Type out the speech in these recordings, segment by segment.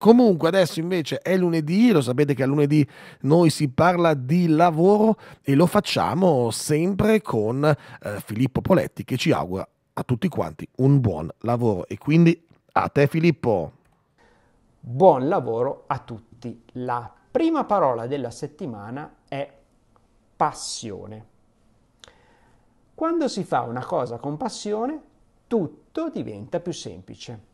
Comunque adesso invece è lunedì, lo sapete che a lunedì noi si parla di lavoro e lo facciamo sempre con eh, Filippo Poletti che ci augura a tutti quanti un buon lavoro e quindi a te Filippo. Buon lavoro a tutti. La prima parola della settimana è passione. Quando si fa una cosa con passione tutto diventa più semplice.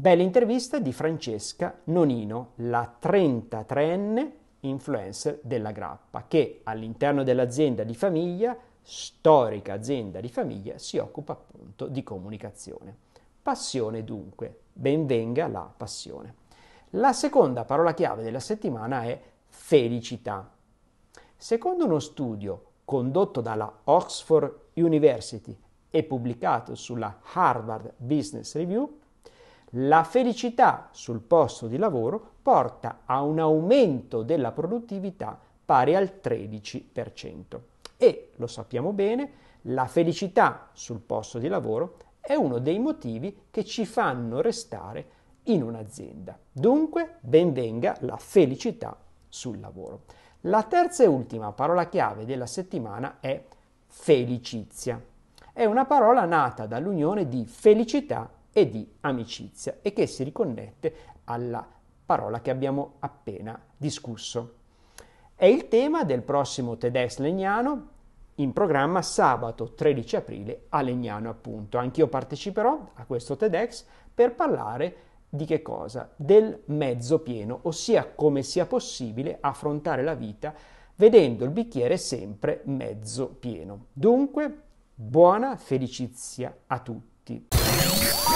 Bella intervista di Francesca Nonino, la 33enne influencer della Grappa, che all'interno dell'azienda di famiglia, storica azienda di famiglia, si occupa appunto di comunicazione. Passione dunque, benvenga la passione. La seconda parola chiave della settimana è felicità. Secondo uno studio condotto dalla Oxford University e pubblicato sulla Harvard Business Review, la felicità sul posto di lavoro porta a un aumento della produttività pari al 13%. E lo sappiamo bene, la felicità sul posto di lavoro è uno dei motivi che ci fanno restare in un'azienda. Dunque, benvenga la felicità sul lavoro. La terza e ultima parola chiave della settimana è felicizia. È una parola nata dall'unione di felicità e di amicizia e che si riconnette alla parola che abbiamo appena discusso. È il tema del prossimo TEDx Legnano, in programma sabato 13 aprile a Legnano appunto. Anch'io parteciperò a questo TEDx per parlare di che cosa? Del mezzo pieno, ossia come sia possibile affrontare la vita vedendo il bicchiere sempre mezzo pieno. Dunque, buona felicizia a tutti.